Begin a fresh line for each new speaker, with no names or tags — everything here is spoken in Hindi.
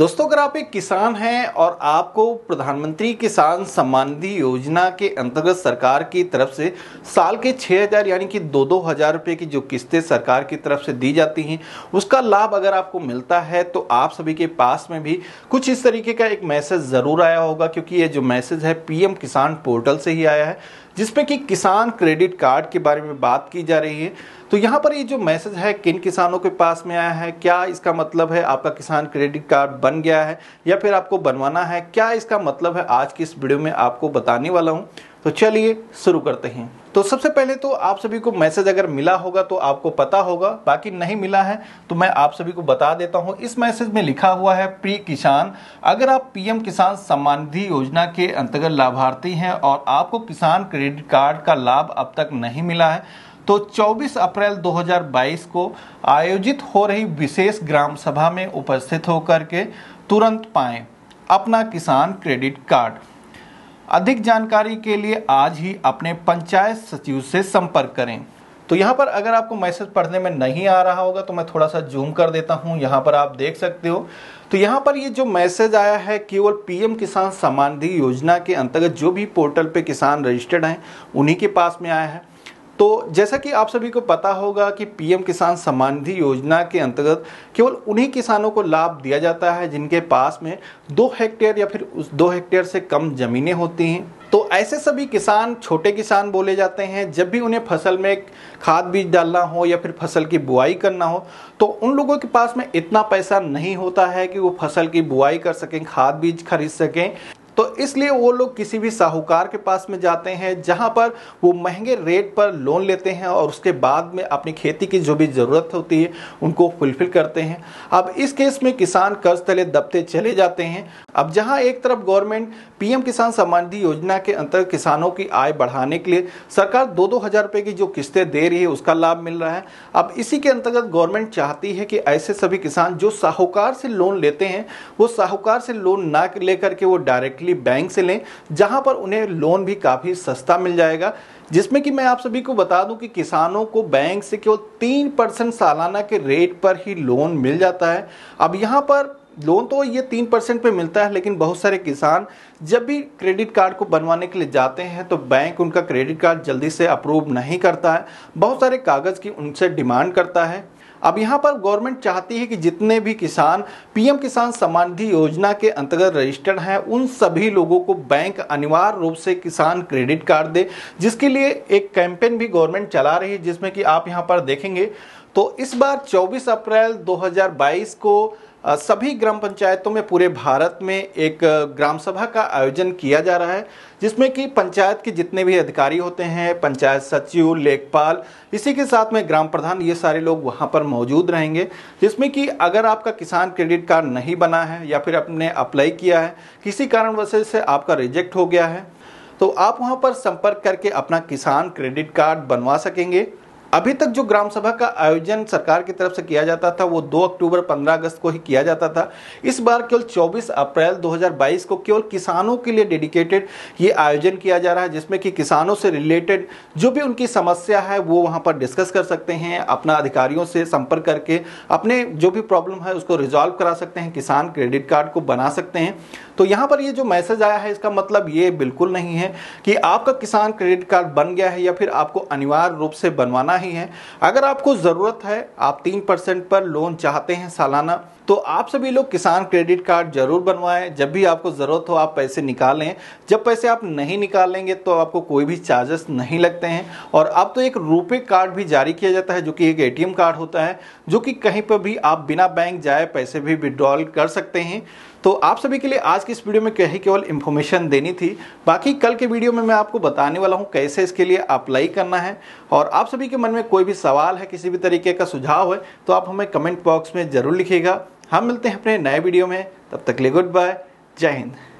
दोस्तों अगर आप एक किसान हैं और आपको प्रधानमंत्री किसान सम्मान निधि योजना के अंतर्गत सरकार की तरफ से साल के 6000 यानी कि दो दो हज़ार रुपये की जो किस्तें सरकार की तरफ से दी जाती हैं उसका लाभ अगर आपको मिलता है तो आप सभी के पास में भी कुछ इस तरीके का एक मैसेज ज़रूर आया होगा क्योंकि ये जो मैसेज है पीएम किसान पोर्टल से ही आया है जिसमें कि किसान क्रेडिट कार्ड के बारे में बात की जा रही है तो यहाँ पर ये जो मैसेज है किन किसानों के पास में आया है क्या इसका मतलब है आपका किसान क्रेडिट कार्ड बन गया है या फिर आपको बनवाना है क्या इसका मतलब है आज की इस वीडियो में आपको बताने वाला हूँ तो चलिए शुरू करते हैं तो सबसे पहले तो आप सभी को मैसेज अगर मिला होगा तो आपको पता होगा बाकी नहीं मिला है तो मैं आप सभी को बता देता हूं इस मैसेज में लिखा हुआ है प्री किसान अगर आप पीएम किसान सम्मान निधि योजना के अंतर्गत लाभार्थी हैं और आपको किसान क्रेडिट कार्ड का लाभ अब तक नहीं मिला है तो 24 अप्रैल 2022 को आयोजित हो रही विशेष ग्राम सभा में उपस्थित होकर के तुरंत पाएं अपना किसान क्रेडिट कार्ड अधिक जानकारी के लिए आज ही अपने पंचायत सचिव से संपर्क करें तो यहाँ पर अगर आपको मैसेज पढ़ने में नहीं आ रहा होगा तो मैं थोड़ा सा जूम कर देता हूँ यहाँ पर आप देख सकते हो तो यहाँ पर ये जो मैसेज आया है केवल पीएम किसान सम्मान निधि योजना के अंतर्गत जो भी पोर्टल पे किसान रजिस्टर्ड हैं उन्हीं के पास में आया है तो जैसा कि आप सभी को पता होगा कि पीएम किसान सम्मान निधि योजना के अंतर्गत केवल उन्हीं किसानों को लाभ दिया जाता है जिनके पास में दो हेक्टेयर या फिर उस दो हेक्टेयर से कम ज़मीनें होती हैं तो ऐसे सभी किसान छोटे किसान बोले जाते हैं जब भी उन्हें फसल में खाद बीज डालना हो या फिर फसल की बुआई करना हो तो उन लोगों के पास में इतना पैसा नहीं होता है कि वो फसल की बुआई कर सकें खाद बीज खरीद सकें तो इसलिए वो लोग किसी भी साहूकार के पास में जाते हैं जहाँ पर वो महंगे रेट पर लोन लेते हैं और उसके बाद में अपनी खेती की जो भी ज़रूरत होती है उनको फुलफिल करते हैं अब इस केस में किसान कर्ज तले दबते चले जाते हैं अब जहाँ एक तरफ गवर्नमेंट पीएम किसान सम्मान निधि योजना के अंतर्गत किसानों की आय बढ़ाने के लिए सरकार दो दो हज़ार रुपये की जो किस्तें दे रही है उसका लाभ मिल रहा है अब इसी के अंतर्गत गवर्नमेंट चाहती है कि ऐसे सभी किसान जो साहूकार से लोन लेते हैं वो साहूकार से लोन ना लेकर के वो डायरेक्ट डायरेक्टली बैंक से लें जहां पर उन्हें लोन भी काफ़ी सस्ता मिल जाएगा जिसमें कि मैं आप सभी को बता दूं कि किसानों को बैंक से केवल तीन परसेंट सालाना के रेट पर ही लोन मिल जाता है अब यहाँ पर लोन तो ये तीन परसेंट पे मिलता है लेकिन बहुत सारे किसान जब भी क्रेडिट कार्ड को बनवाने के लिए जाते हैं तो बैंक उनका क्रेडिट कार्ड जल्दी से अप्रूव नहीं करता है बहुत सारे कागज़ की उनसे डिमांड करता है अब यहाँ पर गवर्नमेंट चाहती है कि जितने भी किसान पीएम किसान सम्मान निधि योजना के अंतर्गत रजिस्टर्ड हैं उन सभी लोगों को बैंक अनिवार्य रूप से किसान क्रेडिट कार्ड दे जिसके लिए एक कैंपेन भी गवर्नमेंट चला रही है जिसमें कि आप यहाँ पर देखेंगे तो इस बार 24 अप्रैल 2022 को सभी ग्राम पंचायतों में पूरे भारत में एक ग्राम सभा का आयोजन किया जा रहा है जिसमें कि पंचायत के जितने भी अधिकारी होते हैं पंचायत सचिव लेखपाल इसी के साथ में ग्राम प्रधान ये सारे लोग वहाँ पर मौजूद रहेंगे जिसमें कि अगर आपका किसान क्रेडिट कार्ड नहीं बना है या फिर आपने अप्लाई किया है किसी कारणवश से आपका रिजेक्ट हो गया है तो आप वहाँ पर संपर्क करके अपना किसान क्रेडिट कार्ड बनवा सकेंगे अभी तक जो ग्राम सभा का आयोजन सरकार की तरफ से किया जाता था वो 2 अक्टूबर 15 अगस्त को ही किया जाता था इस बार केवल 24 अप्रैल 2022 को केवल किसानों के लिए डेडिकेटेड ये आयोजन किया जा रहा है जिसमें कि किसानों से रिलेटेड जो भी उनकी समस्या है वो वहाँ पर डिस्कस कर सकते हैं अपना अधिकारियों से संपर्क करके अपने जो भी प्रॉब्लम है उसको रिजॉल्व करा सकते हैं किसान क्रेडिट कार्ड को बना सकते हैं तो यहाँ पर ये जो मैसेज आया है इसका मतलब ये बिल्कुल नहीं है कि आपका किसान क्रेडिट कार्ड बन गया है या फिर आपको अनिवार्य रूप से बनवाना है ही है अगर आपको ज़रूरत है आप तीन परसेंट पर लोन चाहते हैं सालाना तो आप सभी लोग किसान क्रेडिट कार्ड जरूर बनवाएं जब भी आपको ज़रूरत हो आप पैसे निकालें जब पैसे आप नहीं निकालेंगे तो आपको कोई भी चार्जेस नहीं लगते हैं और अब तो एक रुपए कार्ड भी जारी किया जाता है जो कि एक एटीएम कार्ड होता है जो कि कहीं पर भी आप बिना बैंक जाए पैसे भी विड्रॉल कर सकते हैं तो आप सभी के लिए आज की इस वीडियो में कही केवल इन्फॉर्मेशन देनी थी बाकी कल के वीडियो में मैं आपको बताने वाला हूँ कैसे इसके लिए अप्लाई करना है और आप सभी के मन मन में कोई भी सवाल है किसी भी तरीके का सुझाव है तो आप हमें कमेंट बॉक्स में ज़रूर लिखिएगा हम मिलते हैं अपने नए वीडियो में तब तक लिए गुड बाय जय हिंद